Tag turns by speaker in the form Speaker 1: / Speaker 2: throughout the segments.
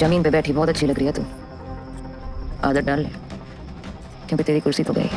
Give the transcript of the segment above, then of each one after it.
Speaker 1: जमीन पे बैठी बहुत अच्छी लग रही है तू आदत डाल ले क्योंकि तेरी कुर्सी तो गई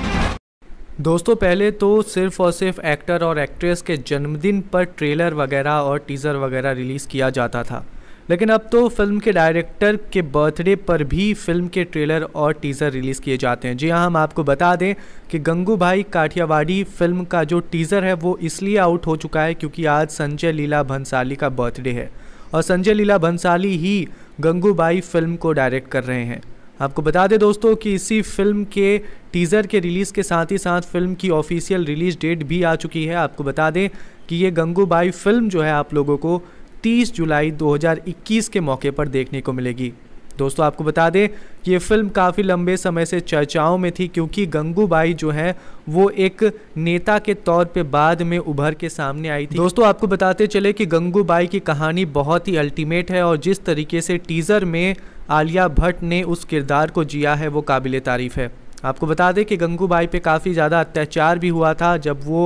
Speaker 1: दोस्तों पहले तो सिर्फ और सिर्फ एक्टर और एक्ट्रेस के जन्मदिन पर ट्रेलर वगैरह और टीज़र वगैरह रिलीज़ किया जाता था लेकिन अब तो फिल्म के डायरेक्टर के बर्थडे पर भी फिल्म के ट्रेलर और टीज़र रिलीज़ किए जाते हैं जी हाँ हम आपको बता दें कि गंगू भाई काठियावाड़ी फिल्म का जो टीज़र है वो इसलिए आउट हो चुका है क्योंकि आज संजय लीला भंसाली का बर्थडे है और संजय लीला भंसाली ही गंगूबाई फिल्म को डायरेक्ट कर रहे हैं आपको बता दें दोस्तों कि इसी फिल्म के टीज़र के रिलीज़ के साथ ही साथ फिल्म की ऑफिशियल रिलीज़ डेट भी आ चुकी है आपको बता दें कि ये गंगूबाई फिल्म जो है आप लोगों को 30 जुलाई 2021 के मौके पर देखने को मिलेगी दोस्तों आपको बता दें कि ये फिल्म काफ़ी लंबे समय से चर्चाओं में थी क्योंकि गंगूबाई जो हैं वो एक नेता के तौर पे बाद में उभर के सामने आई थी दोस्तों आपको बताते चले कि गंगूबाई की कहानी बहुत ही अल्टीमेट है और जिस तरीके से टीज़र में आलिया भट्ट ने उस किरदार को जिया है वो काबिल तारीफ़ है आपको बता दें कि गंगूबाई पे काफ़ी ज़्यादा अत्याचार भी हुआ था जब वो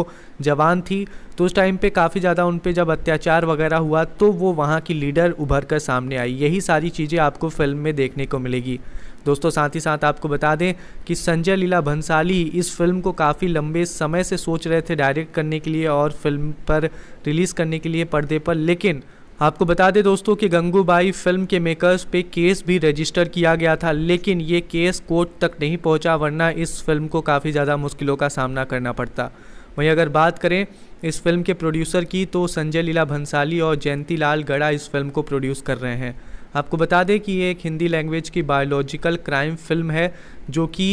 Speaker 1: जवान थी तो उस टाइम पे काफ़ी ज़्यादा उन पर जब अत्याचार वगैरह हुआ तो वो वहाँ की लीडर उभर कर सामने आई यही सारी चीज़ें आपको फिल्म में देखने को मिलेगी दोस्तों साथ ही साथ आपको बता दें कि संजय लीला भंसाली इस फिल्म को काफ़ी लंबे समय से सोच रहे थे डायरेक्ट करने के लिए और फिल्म पर रिलीज़ करने के लिए पर्दे पर लेकिन आपको बता दें दोस्तों कि गंगूबाई फिल्म के मेकर्स पे केस भी रजिस्टर किया गया था लेकिन ये केस कोर्ट तक नहीं पहुंचा वरना इस फिल्म को काफ़ी ज़्यादा मुश्किलों का सामना करना पड़ता वहीं अगर बात करें इस फिल्म के प्रोड्यूसर की तो संजय लीला भंसाली और जयंती लाल गड़ा इस फिल्म को प्रोड्यूस कर रहे हैं आपको बता दें कि ये एक हिंदी लैंग्वेज की बायोलॉजिकल क्राइम फिल्म है जो कि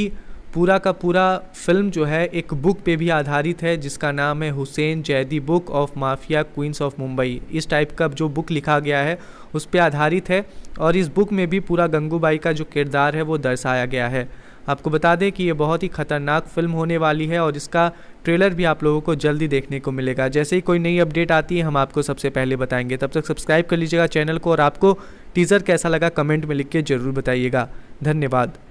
Speaker 1: पूरा का पूरा फिल्म जो है एक बुक पे भी आधारित है जिसका नाम है Hussain Zaidi book of mafia queens of Mumbai इस टाइप का जो बुक लिखा गया है उस पर आधारित है और इस बुक में भी पूरा गंगूबाई का जो किरदार है वो दर्शाया गया है आपको बता दें कि ये बहुत ही खतरनाक फिल्म होने वाली है और इसका ट्रेलर भी आप लोगों को जल्दी देखने को मिलेगा जैसे ही कोई नई अपडेट आती है हम आपको सबसे पहले बताएंगे तब तक सब्सक्राइब कर लीजिएगा चैनल को और आपको टीज़र कैसा लगा कमेंट में लिख के ज़रूर बताइएगा धन्यवाद